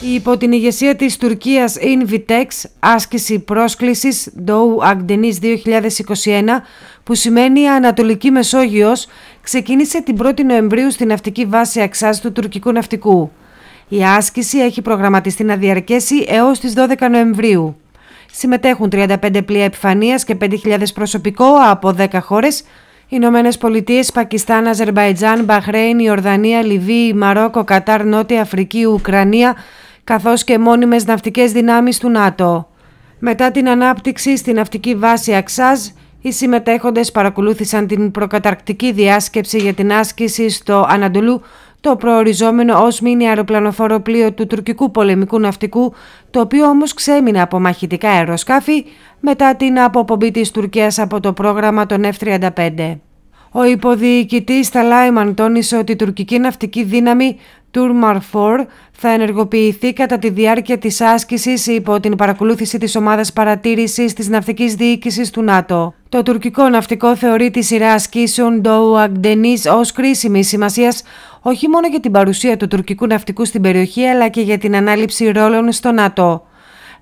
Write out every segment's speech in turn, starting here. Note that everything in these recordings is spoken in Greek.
Υπό την ηγεσία της Τουρκίας Invitex, άσκηση πρόσκλησης Dow Agdenis 2021, που σημαίνει Ανατολική Μεσόγειος, ξεκίνησε την 1η Νοεμβρίου στην ναυτική βάση Αξάς του τουρκικού ναυτικού. Η άσκηση έχει προγραμματιστεί να διαρκέσει έως τις 12 Νοεμβρίου. Συμμετέχουν 35 πλοία επιφανείας και 5.000 προσωπικό από 10 χώρες, Ηνωμένες Πολιτείες, Πακιστάν, Αζερβαϊτζάν, Μπαχρέιν, Ιορδανία, Λιβύη, Μαρόκο, Κατάρ, Νότια Αφρική, Ουκρανία, καθώς και μόνιμες ναυτικές δυνάμεις του ΝΑΤΟ. Μετά την ανάπτυξη στη ναυτική βάση Αξάζ, οι συμμετέχοντες παρακολούθησαν την προκαταρκτική διάσκεψη για την άσκηση στο Ανατολού το προοριζόμενο ως μήνυ αεροπλανοφόρο πλοίο του τουρκικού πολεμικού ναυτικού, το οποίο όμως ξέμεινε από μαχητικά αεροσκάφη μετά την αποπομπή της Τουρκίας από το πρόγραμμα των F-35. Ο υποδιοικητής Θαλάιμαν τόνισε ότι η τουρκική ναυτική δύναμη Tour θα ενεργοποιηθεί κατά τη διάρκεια της άσκησης υπό την παρακολούθηση της ομάδας παρατήρησης της ναυτικής διοίκησης του ΝΑΤΟ. Το τουρκικό ναυτικό θεωρεί τη σειρά ασκήσεων Ντόου Αγντενή ως κρίσιμη σημασία όχι μόνο για την παρουσία του τουρκικού ναυτικού στην περιοχή αλλά και για την ανάληψη ρόλων στο ΝΑΤΟ.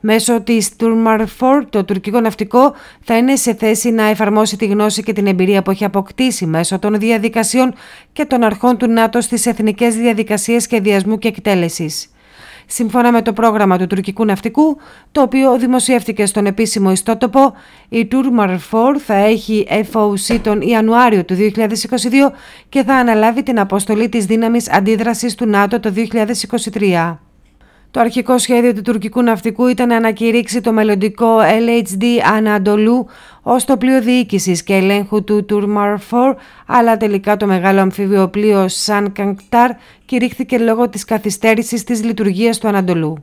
Μέσω της Turmarfor, το τουρκικό ναυτικό θα είναι σε θέση να εφαρμόσει τη γνώση και την εμπειρία που έχει αποκτήσει μέσω των διαδικασιών και των αρχών του ΝΑΤΟ στις εθνικές διαδικασίες σχεδιασμού και εκτέλεσης. Σύμφωνα με το πρόγραμμα του τουρκικού ναυτικού, το οποίο δημοσιεύτηκε στον επίσημο ιστότοπο, η Turmarfor θα έχει FOC τον Ιανουάριο του 2022 και θα αναλάβει την αποστολή της δύναμης αντίδρασης του ΝΑΤΟ το 2023. Το αρχικό σχέδιο του τουρκικού ναυτικού ήταν να ανακηρύξει το μελλοντικό LHD Ανατολού ως το πλοίο διοίκησης και ελέγχου του Turmar 4, αλλά τελικά το μεγάλο αμφίβιο πλοίο Σαν Κανκτάρ κηρύχθηκε λόγω της καθυστέρησης της λειτουργίας του Ανατολού.